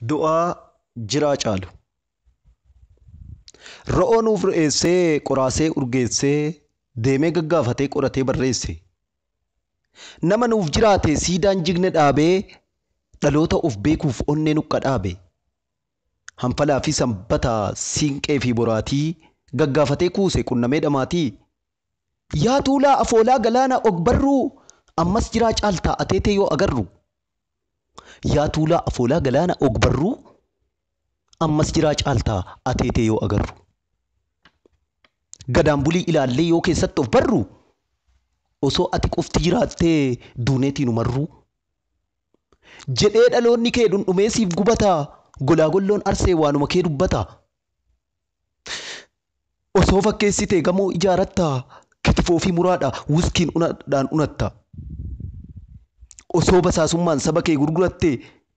du'aa jiraa caalu ro'oo nuuf re'eessee qoraasee urgeessee deemee gaggaafatee qoratee barreesse nama nuuf jiraate siidaan jigne dhaabee dhaloota of beekuuf onnee nuqqa dhaabe hanfalaafi sanbataa siinqee fi boraatii gaggaafatee kuuse qunnamee dhamaatii yaa tuulaa afoolaa galaana barruu ammas jiraa caaltaa ateetee yoo agarru. yaa tuulaa afoolaa galaana barruu ammas jiraa caaltaa ateetee yoo agarru. Gadaan bulii ilaallee yoo keessatti of barru osoo ati qofti jiraattee duuneetiin marru. Jedhee dhaloonni kee dhundhumee siif gubataa golaa arsee waanuma kee dubbataa. Osoo fakkeessitee gamoo ijaaratta kitifoo fi muraadha wiskiin unaadhaan unatta. osoo basaasummaan saba kee gurguratte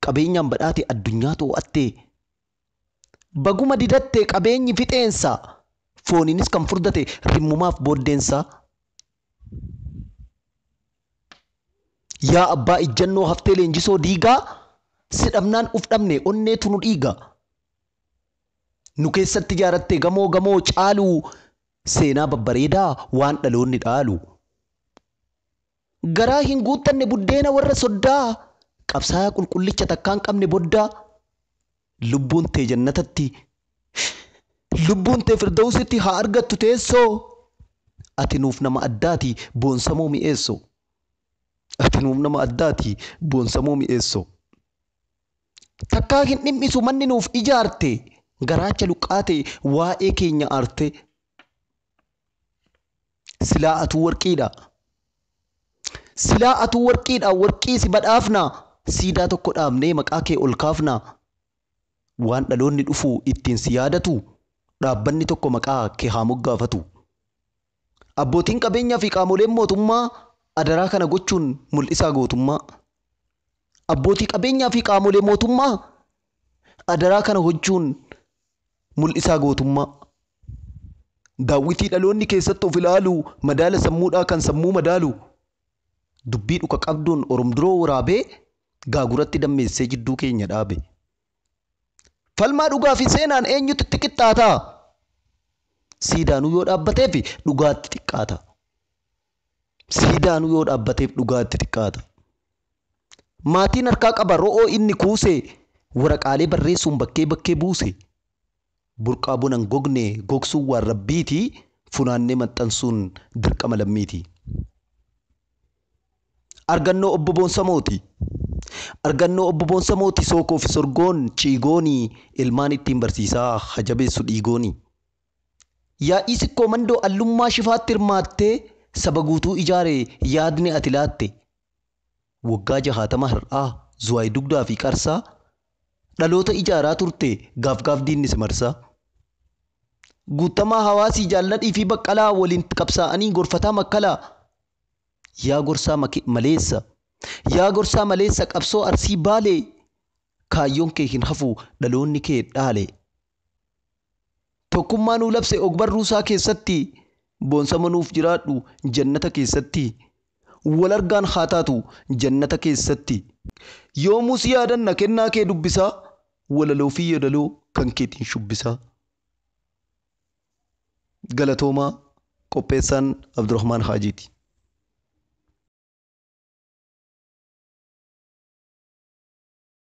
qabeenyaan badhaate addunyaa to'atte baguma didatte qabeenyi fixeensa fooninis kan furdate rimmumaaf booddeensa. Yaa abbaa ijjannoo haftee leenjisoo diigaa si dhabnaan uf dhabne onneetu nu dhiiga. Nu keessatti jaaratte gamoo gamoo caalu seenaa babbareedaa waan dhaloonni dhaalu. garaa hin guuttanne buddeena warra soddaa qabsaa'aa qulqullicha takkaan qabne boddaa lubbuun tee jannatatti lubbuun tee firdausitti haa argattu teesso? ati nuuf nama addaati boonsamoo mi'eessoo Takka takkaa hin dhimmisu manni nuuf ijaarte garaacha luqqaate waa'ee keenya aarte silaa atuu silaa atu warqiidha warqii si badhaafna siidaa tokko dhaabnee maqaa kee ol kaafna waan dhaloonni dhufu ittiin si yaadatu dhaabbanni tokko maqaa kee haa moggaafatu. Abbootiin qabeenyaa fi qaamoleen mootummaa adaraa kana gochuun mul'isaa gootummaa. Abbootii qabeenyaa fi qaamolee mootummaa adaraa kana hojjuun mul'isaa gootummaa. Daawwitii dhaloonni keessatti of ilaalu madaala sammuudhaa kan sammuu madaalu. dubbii dhuka qabduun oromduroo waraabee gaaguratti dammeessee jidduu keenya dhaabe. Falmaa dhugaa fi seenaan eenyutu xixiqqaataa? Siidaanuu yoo dhaabbateef dhugaatti xiqqaata. Siidaanuu yoo dhaabbateef dhugaatti xiqqaata. Maatiin harkaa qaba ro'oo inni kuuse waraqaalee barreessuun bakkee bakkee buuse. Burqaa bonan gognee gogsuun waan rabbiiti funaannee maxxansuun dirqama lammiiti. argannoo obbo Boonsamooti. Argannoo sorgoon ciigoonii ilmaan ittiin barsiisaa hajabeessu dhiigoonii. Yaa'ii sikkoo mandoo allummaa shifaatti hirmaattee saba guutuu ijaare yaadni ati laatte. Waggaa jahaatama har'aa zuwaayii dugdaa fi qarsaa dhaloota ijaaraa turte gaaf gaaf diinni marsaa. Guuttamaa hawaasii jaalladhii fi baqqalaa waliin qabsaa'anii gorfataa makkalaa. Yaa gorsaa maleessa, qabsoo arsii baalee kaayyoon kee hin hafuu dhaloonni kee dhaale. Tokkummaa nuu labse ogbarruusaa keessatti boonsama nuuf jiraadhu jannata keessatti wal argaan haa taatu jannata keessatti yoomus yaadanna kennaa kee dubbisaa walaloo fi yadaloo kan keetiin shubbisaa. Galatoomaa qopheessaan abdurahmaan Haajiiti.